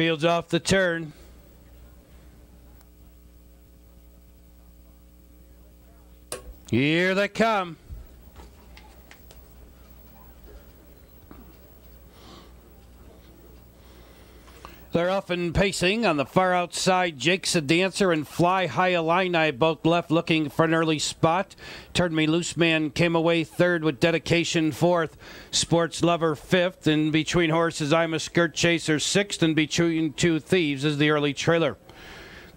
Fields off the turn. Here they come. They're off and pacing on the far outside. Jake's a dancer and Fly High Illini both left looking for an early spot. Turn Me Loose Man came away third with dedication fourth. Sports Lover fifth. And between horses, I'm a Skirt Chaser sixth. And between Two Thieves is the early trailer.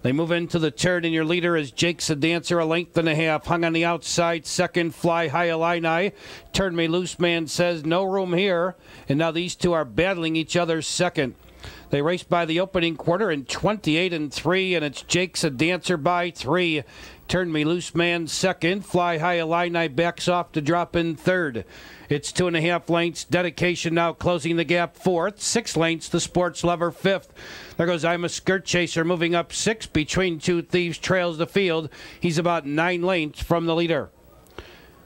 They move into the turn, and your leader is Jake's a dancer, a length and a half. Hung on the outside, second fly high Illini. Turn me loose, man says, no room here. And now these two are battling each other second. They raced by the opening quarter in 28 and 3, and it's Jake's a dancer by 3. Turn Me Loose Man second. Fly High Illini backs off to drop in third. It's two and a half lengths. Dedication now closing the gap fourth. Six lengths. The Sports Lover fifth. There goes I'm a Skirt Chaser moving up six between two thieves. Trails the field. He's about nine lengths from the leader.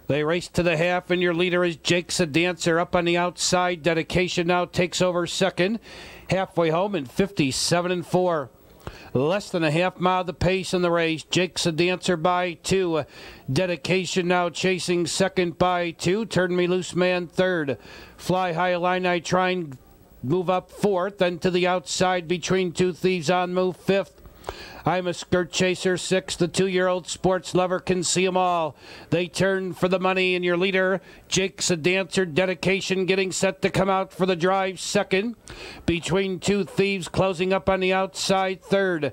They race to the half, and your leader is Jake dancer up on the outside. Dedication now takes over second. Halfway home in 57 and 4. Less than a half mile the pace in the race. Jake's a dancer by two. Dedication now chasing second by two. Turn Me Loose Man third. Fly High Illini trying move up fourth. Then to the outside between two thieves on move fifth. I'm a skirt chaser, six. The two year old sports lover can see 'em all. They turn for the money, and your leader, Jake's a dancer, dedication getting set to come out for the drive, second. Between two thieves, closing up on the outside, third.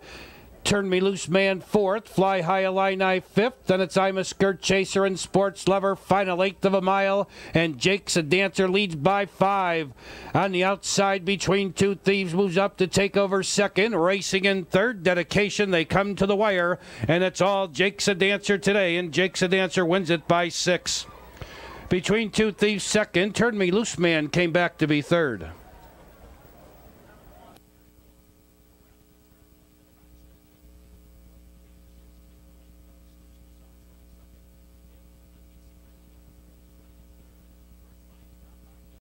Turn Me Loose Man fourth, Fly High Illini fifth, then it's I'm a Skirt Chaser and Sports Lover, final eighth of a mile, and Jake's a Dancer leads by five. On the outside, Between Two Thieves moves up to take over second, racing in third, Dedication, they come to the wire, and it's all Jake's a Dancer today, and Jake's a Dancer wins it by six. Between Two Thieves second, Turn Me Loose Man came back to be third.